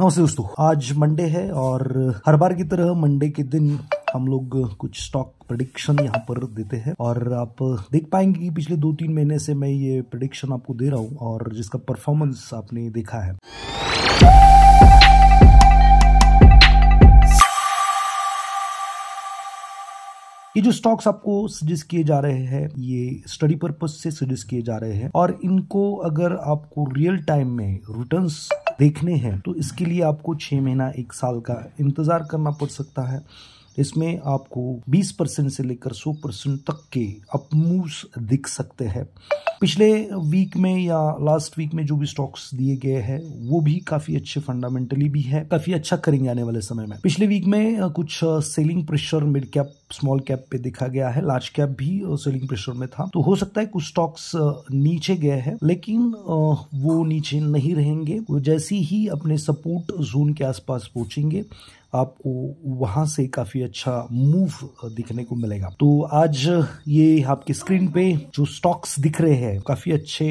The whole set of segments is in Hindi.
नमस्ते दोस्तों आज मंडे है और हर बार की तरह मंडे के दिन हम लोग कुछ स्टॉक प्रडिक्शन यहाँ पर देते हैं और आप देख पाएंगे कि पिछले दो तीन महीने से मैं ये प्रडिक्शन आपको दे रहा हूँ और जिसका परफॉर्मेंस आपने देखा है ये जो स्टॉक्स आपको सजेस्ट किए जा रहे हैं ये स्टडी पर्पज से सजेस्ट किए जा रहे हैं और इनको अगर आपको रियल टाइम में रिटर्न देखने हैं तो इसके लिए आपको छः महीना एक साल का इंतज़ार करना पड़ सकता है इसमें आपको 20 परसेंट से लेकर 100 परसेंट तक के अपमूव दिख सकते हैं पिछले वीक में या लास्ट वीक में जो भी स्टॉक्स दिए गए हैं वो भी काफी अच्छे फंडामेंटली भी है काफी अच्छा करेंगे आने वाले समय में पिछले वीक में कुछ selling pressure mid cap small cap पे देखा गया है लार्ज कैप भी सेलिंग प्रेशर में था तो हो सकता है कुछ स्टॉक्स नीचे गए हैं लेकिन वो नीचे नहीं रहेंगे वो जैसे ही अपने सपोर्ट जोन के आसपास पहुंचेंगे आपको वहां से काफ़ी अच्छा मूव दिखने को मिलेगा तो आज ये आपके स्क्रीन पे जो स्टॉक्स दिख रहे हैं काफ़ी अच्छे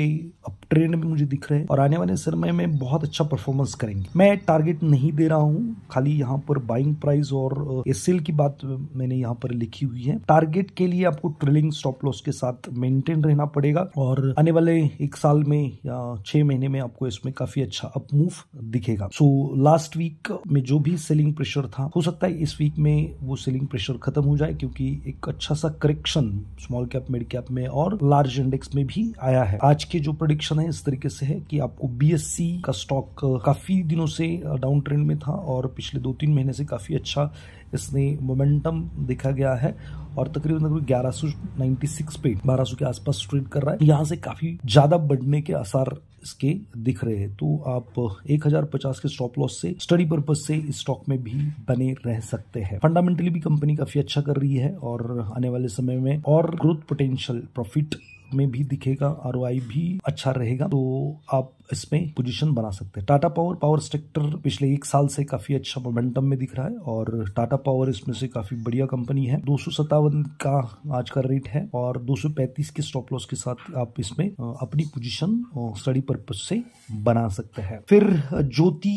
अप ट्रेंड में मुझे दिख रहे हैं और आने वाले समय में बहुत अच्छा परफॉर्मेंस करेंगे मैं टारगेट नहीं दे रहा हूँ खाली यहाँ पर बाइंग प्राइस और एसएल की बात मैंने यहाँ पर लिखी हुई है टारगेट के लिए आपको ट्रेलिंग स्टॉप लॉस के साथ मेंटेन रहना पड़ेगा और आने वाले एक साल में या छह महीने में आपको इसमें काफी अच्छा अप मूव दिखेगा सो लास्ट वीक में जो भी सेलिंग प्रेशर प्रेशर था हो सकता है इस वीक में वो सेलिंग प्रेशर खत्म हो जाए क्योंकि एक अच्छा सा correction small cap mid cap में और लार्ज इंडेक्स में भी आया है आज के जो प्रोडिक्शन है इस तरीके से है कि आपको बी का स्टॉक काफी दिनों से डाउन ट्रेंड में था और पिछले दो तीन महीने से काफी अच्छा इसने मोमेंटम देखा गया है और तकरीबन तकरीबन ग्यारह सौ नाइन्टी सिक्स पे बारह सौ के आसपास ट्रेड कर रहा है यहाँ से काफी ज्यादा बढ़ने के आसार इसके दिख रहे हैं तो आप 1050 के स्टॉप लॉस से स्टडी पर्पज से इस स्टॉक में भी बने रह सकते हैं फंडामेंटली भी कंपनी काफी अच्छा कर रही है और आने वाले समय में और ग्रोथ पोटेंशियल प्रॉफिट में भी दिखेगा आर भी अच्छा रहेगा तो आप इसमें पोजीशन बना सकते हैं टाटा पावर पावर सेक्टर पिछले एक साल से काफी अच्छा मोमेंटम में दिख रहा है और टाटा पावर इसमें से काफी बढ़िया कंपनी है दो का आज का रेट है और 235 के स्टॉप लॉस के साथ आप इसमें अपनी पोजीशन स्टडी पर्पज से बना सकते हैं फिर ज्योति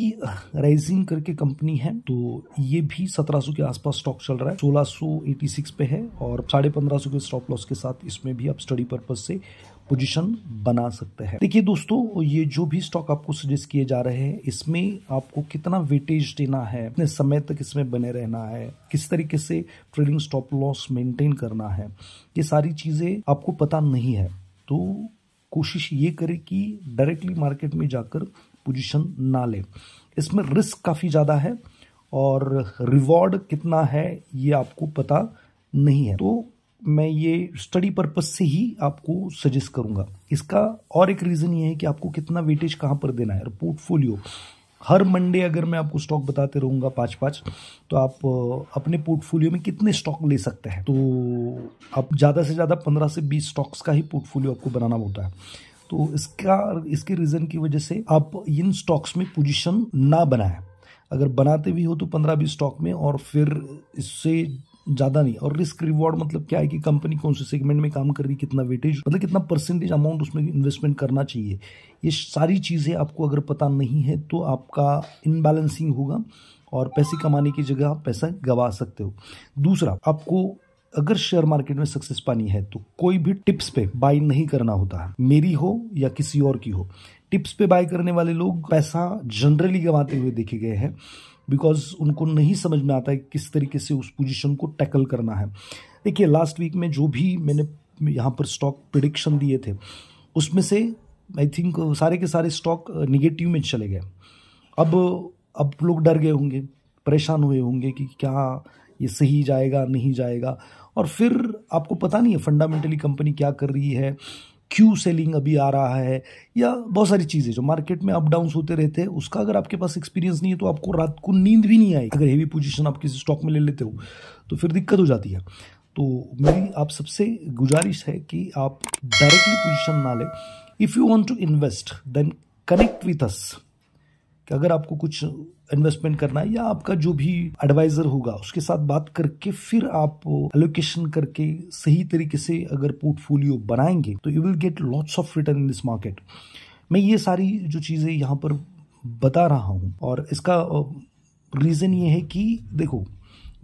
राइजिंग करके कंपनी है तो ये भी सत्रह के आसपास स्टॉक चल रहा है सोलह पे है और साढ़े पंद्रह के स्टॉप लॉस के साथ इसमें भी आप स्टडी पर्पज से पोजीशन बना सकते हैं देखिए दोस्तों ये जो भी स्टॉक आपको सजेस्ट किए जा रहे हैं इसमें आपको कितना वेटेज देना है कितने समय तक इसमें बने रहना है किस तरीके से ट्रेडिंग स्टॉप लॉस मेंटेन करना है ये सारी चीज़ें आपको पता नहीं है तो कोशिश ये करें कि डायरेक्टली मार्केट में जाकर पोजिशन ना लें इसमें रिस्क काफ़ी ज़्यादा है और रिवॉर्ड कितना है ये आपको पता नहीं है तो मैं ये स्टडी पर्पज से ही आपको सजेस्ट करूँगा इसका और एक रीज़न ये है कि आपको कितना वेटेज कहाँ पर देना है पोर्टफोलियो हर मंडे अगर मैं आपको स्टॉक बताते रहूँगा पाँच पाँच तो आप अपने पोर्टफोलियो में कितने स्टॉक ले सकते हैं तो आप ज़्यादा से ज़्यादा पंद्रह से बीस स्टॉक्स का ही पोर्टफोलियो आपको बनाना होता है तो इसका इसके रीज़न की वजह से आप इन स्टॉक्स में पोजीशन ना बनाएं अगर बनाते भी हो तो पंद्रह बीस स्टॉक में और फिर इससे ज़्यादा नहीं और रिस्क रिवॉर्ड मतलब क्या है कि कंपनी कौन से सेगमेंट में काम कर रही है कितना वेटेज मतलब कितना परसेंटेज अमाउंट उसमें इन्वेस्टमेंट करना चाहिए ये सारी चीज़ें आपको अगर पता नहीं है तो आपका इनबैलेंसिंग होगा और पैसे कमाने की जगह आप पैसा गवा सकते हो दूसरा आपको अगर शेयर मार्केट में सक्सेस पानी है तो कोई भी टिप्स पे बाय नहीं करना होता है मेरी हो या किसी और की हो टिप्स पे बाय करने वाले लोग पैसा जनरली गंवाते हुए देखे गए हैं बिकॉज उनको नहीं समझ में आता है किस तरीके से उस पोजिशन को टैकल करना है देखिए लास्ट वीक में जो भी मैंने यहाँ पर स्टॉक प्रिडिक्शन दिए थे उसमें से आई थिंक सारे के सारे स्टॉक निगेटिव में चले गए अब अब लोग डर गए होंगे परेशान हुए होंगे कि क्या ये सही जाएगा नहीं जाएगा और फिर आपको पता नहीं है फंडामेंटली कंपनी क्या कर रही है क्यू सेलिंग अभी आ रहा है या बहुत सारी चीज़ें जो मार्केट में अप डाउन होते रहते हैं उसका अगर आपके पास एक्सपीरियंस नहीं है तो आपको रात को नींद भी नहीं आएगी अगर हेवी पोजिशन आप किसी स्टॉक में ले लेते हो तो फिर दिक्कत हो जाती है तो मेरी आप सबसे गुजारिश है कि आप डायरेक्टली पोजिशन ना लें if you want to invest then connect with us कि अगर आपको कुछ इन्वेस्टमेंट करना है या आपका जो भी एडवाइजर होगा उसके साथ बात करके फिर आप एलोकेशन करके सही तरीके से अगर पोर्टफोलियो बनाएंगे तो you will get lots of return in this market मैं ये सारी जो चीज़ें यहाँ पर बता रहा हूँ और इसका रीज़न ये है कि देखो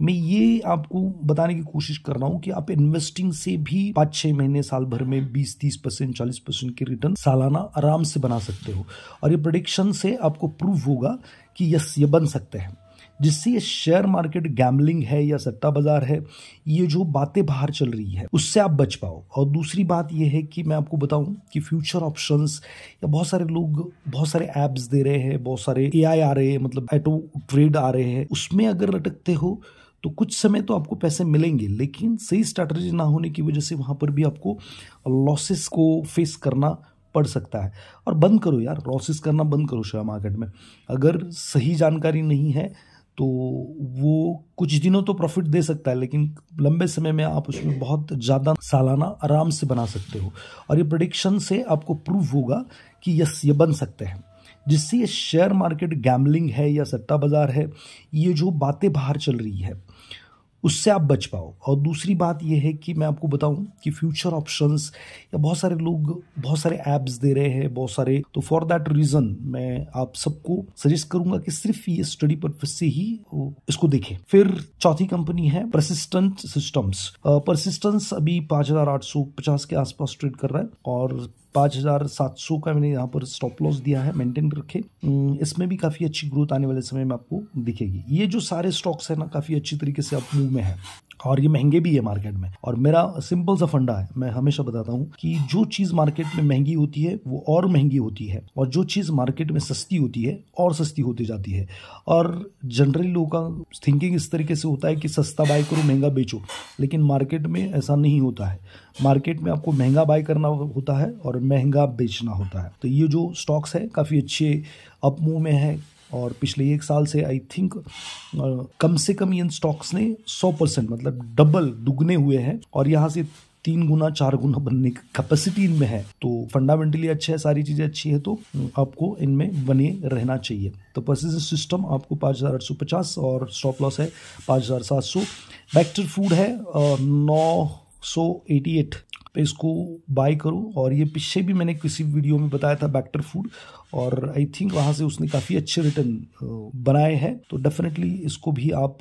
मैं ये आपको बताने की कोशिश कर रहा हूँ कि आप इन्वेस्टिंग से भी पाँच छः महीने साल भर में बीस तीस परसेंट चालीस परसेंट के रिटर्न सालाना आराम से बना सकते हो और ये प्रोडिक्शन से आपको प्रूव होगा कि यस ये बन सकते हैं जिससे ये शेयर मार्केट गैमलिंग है या सट्टा बाजार है ये जो बातें बाहर चल रही है उससे आप बच पाओ और दूसरी बात ये है कि मैं आपको बताऊं कि फ्यूचर ऑप्शंस या बहुत सारे लोग बहुत सारे ऐप्स दे रहे हैं बहुत सारे ए आ रहे हैं मतलब एटो ट्रेड आ रहे हैं उसमें अगर लटकते हो तो कुछ समय तो आपको पैसे मिलेंगे लेकिन सही स्ट्रैटेजी ना होने की वजह से वहाँ पर भी आपको लॉसेस को फेस करना पड़ सकता है और बंद करो यार लॉसेस करना बंद करो शेयर मार्केट में अगर सही जानकारी नहीं है तो वो कुछ दिनों तो प्रॉफिट दे सकता है लेकिन लंबे समय में आप उसमें बहुत ज़्यादा सालाना आराम से बना सकते हो और ये प्रडिक्शन से आपको प्रूव होगा कि यस ये बन सकते हैं जिससे ये शेयर मार्केट गैमलिंग है या सट्टा बाज़ार है ये जो बातें बाहर चल रही है उससे आप बच पाओ और दूसरी बात यह है कि मैं आपको बताऊं कि फ्यूचर ऑप्शंस या बहुत सारे लोग बहुत सारे ऐप्स दे रहे हैं बहुत सारे तो फॉर दैट रीज़न मैं आप सबको सजेस्ट करूंगा कि सिर्फ ये स्टडी पर्पज से ही इसको देखें फिर चौथी कंपनी है प्रसिस्टेंट सिस्टम्स परसिस्टेंस अभी पाँच के आसपास ट्रेड कर रहा है और पाँच हज़ार सात सौ का मैंने यहाँ पर स्टॉप लॉस दिया है मेंटेन रखे हम्म, इसमें भी काफ़ी अच्छी ग्रोथ आने वाले समय में आपको दिखेगी ये जो सारे स्टॉक्स हैं ना काफ़ी अच्छी तरीके से आप मूव में है और ये महंगे भी है मार्केट में और मेरा सिंपल सा फंडा है मैं हमेशा बताता हूँ कि जो चीज़ मार्केट में महंगी होती है वो और महंगी होती है और जो चीज़ मार्केट में सस्ती होती है और सस्ती होती जाती है और जनरली लोगों का थिंकिंग इस तरीके से होता है कि सस्ता बाय करो महंगा बेचो लेकिन मार्केट में ऐसा नहीं होता है मार्केट में आपको महंगा बाय करना होता है और महंगा बेचना होता है तो ये जो स्टॉक्स है काफ़ी अच्छे अपमूव में है और पिछले एक साल से आई थिंक कम से कम इन स्टॉक्स ने 100 परसेंट मतलब डबल दुगने हुए हैं और यहाँ से तीन गुना चार गुना बनने की कैपेसिटी इनमें है तो फंडामेंटली अच्छा है सारी चीज़ें अच्छी है तो आपको इनमें बने रहना चाहिए तो परसिस्टेंस सिस्टम आपको पाँच हज़ार आठ सौ पचास और स्टॉप लॉस है पाँच हज़ार सात सौ बैक्टर फूड है नौ सौ एटी एट पे इसको बाय करूँ और ये पीछे भी मैंने किसी वीडियो में बताया था बैक्टर फूड और आई थिंक वहाँ से उसने काफ़ी अच्छे रिटर्न बनाए हैं तो डेफिनेटली इसको भी आप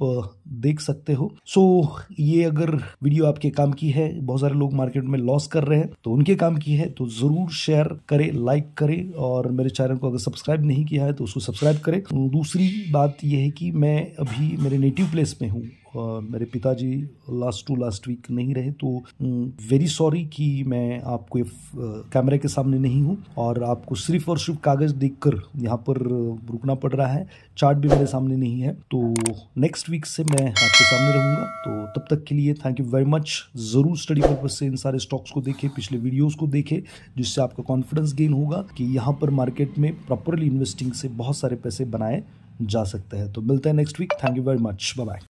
देख सकते हो सो so, ये अगर वीडियो आपके काम की है बहुत सारे लोग मार्केट में लॉस कर रहे हैं तो उनके काम की है तो ज़रूर शेयर करें लाइक करें और मेरे चैनल को अगर सब्सक्राइब नहीं किया है तो उसको सब्सक्राइब करें दूसरी बात यह है कि मैं अभी मेरे नेटिव प्लेस में हूँ मेरे पिताजी लास्ट टू लास्ट वीक नहीं रहे तो वेरी सॉरी कि मैं आपको कैमरे के सामने नहीं हूँ और आपको सिर्फ और सिर्फ कागज़ देख कर यहाँ पर रुकना पड़ रहा है चार्ट भी मेरे सामने नहीं है तो नेक्स्ट वीक से मैं आपके सामने रहूँगा तो तब तक के लिए थैंक यू वेरी मच ज़रूर स्टडी पर्पज से इन सारे स्टॉक्स को देखें पिछले वीडियोज को देखें जिससे आपका कॉन्फिडेंस गेन होगा कि यहाँ पर मार्केट में प्रॉपरली इन्वेस्टिंग से बहुत सारे पैसे बनाए जा सकते हैं तो मिलते हैं next week thank you very much bye